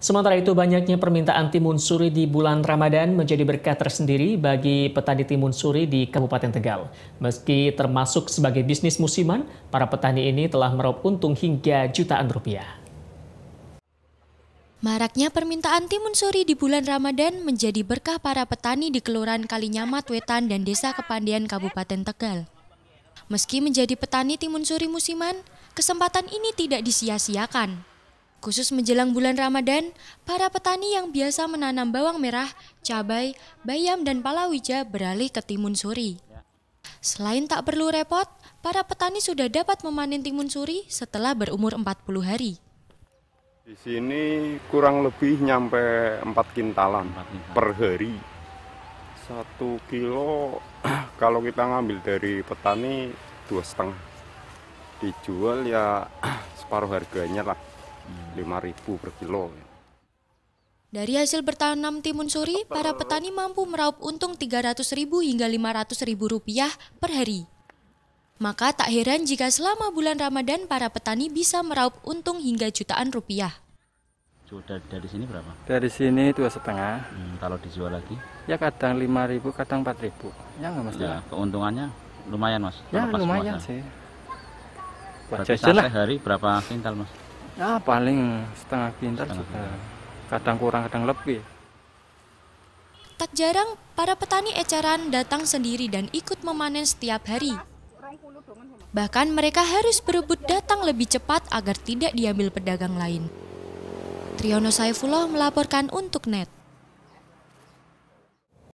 Sementara itu banyaknya permintaan timun suri di bulan Ramadan menjadi berkah tersendiri bagi petani timun suri di Kabupaten Tegal. Meski termasuk sebagai bisnis musiman, para petani ini telah meraup untung hingga jutaan rupiah. Maraknya permintaan timun suri di bulan Ramadan menjadi berkah para petani di Kelurahan Kalinyamat, Wetan, dan Desa Kepandian, Kabupaten Tegal. Meski menjadi petani timun suri musiman, kesempatan ini tidak disia-siakan. Khusus menjelang bulan Ramadan, para petani yang biasa menanam bawang merah, cabai, bayam, dan palawija beralih ke timun suri. Selain tak perlu repot, para petani sudah dapat memanen timun suri setelah berumur 40 hari. Di sini kurang lebih nyampe 4 kintalan per hari. Satu kilo kalau kita ngambil dari petani dua setengah dijual ya separuh harganya lah 5.000 per kilo. Dari hasil bertanam timun suri, para petani mampu meraup untung 300.000 hingga 500.000 rupiah per hari. Maka tak heran jika selama bulan Ramadan para petani bisa meraup untung hingga jutaan rupiah. Sudah dari sini berapa? Dari sini dua setengah. Hmm, kalau dijual lagi? Ya kadang lima ribu, kadang empat ribu. Ya nggak mas? Ya, keuntungannya lumayan mas. Ya lumayan semuanya. sih. Berarti sampai sehari berapa kintal mas? ya paling setengah pintar juga kadang kurang kadang lebih tak jarang para petani eceran datang sendiri dan ikut memanen setiap hari bahkan mereka harus berebut datang lebih cepat agar tidak diambil pedagang lain Triyono Saifullah melaporkan untuk NET